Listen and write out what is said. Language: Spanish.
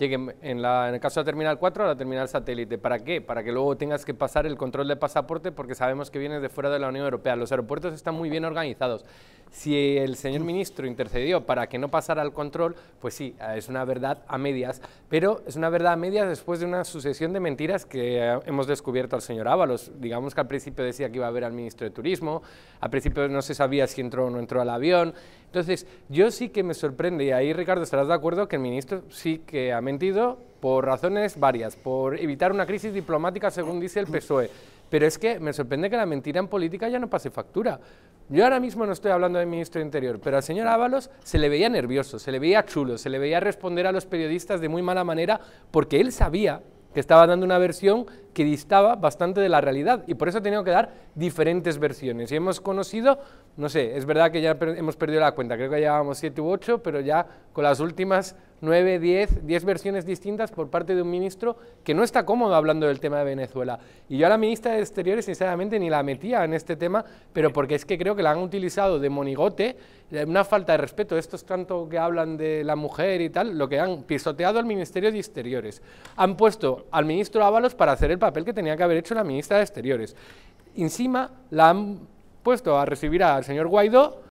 lleguen en, el caso de la Terminal 4 a la Terminal Satélite. ¿Para qué? Para que luego tengas que pasar el control de pasaporte porque sabemos que vienes de fuera de la Unión Europea. Los aeropuertos están muy bien organizados si el señor ministro intercedió para que no pasara al control, pues sí, es una verdad a medias, pero es una verdad a medias después de una sucesión de mentiras que eh, hemos descubierto al señor Ábalos. Digamos que al principio decía que iba a ver al ministro de Turismo, al principio no se sabía si entró o no entró al avión. Entonces, yo sí que me sorprende, y ahí Ricardo estarás de acuerdo, que el ministro sí que ha mentido por razones varias, por evitar una crisis diplomática, según dice el PSOE pero es que me sorprende que la mentira en política ya no pase factura. Yo ahora mismo no estoy hablando del ministro de Interior, pero al señor Ábalos se le veía nervioso, se le veía chulo, se le veía responder a los periodistas de muy mala manera porque él sabía que estaba dando una versión que distaba bastante de la realidad y por eso ha tenido que dar diferentes versiones. Y hemos conocido, no sé, es verdad que ya hemos perdido la cuenta, creo que llevábamos siete u ocho pero ya con las últimas 9, diez diez versiones distintas por parte de un ministro que no está cómodo hablando del tema de Venezuela. Y yo a la ministra de Exteriores, sinceramente, ni la metía en este tema, pero porque es que creo que la han utilizado de monigote, una falta de respeto. Estos tanto que hablan de la mujer y tal, lo que han pisoteado al Ministerio de Exteriores. Han puesto al ministro Ábalos para hacer el papel que tenía que haber hecho la ministra de Exteriores. Encima la han puesto a recibir al señor Guaidó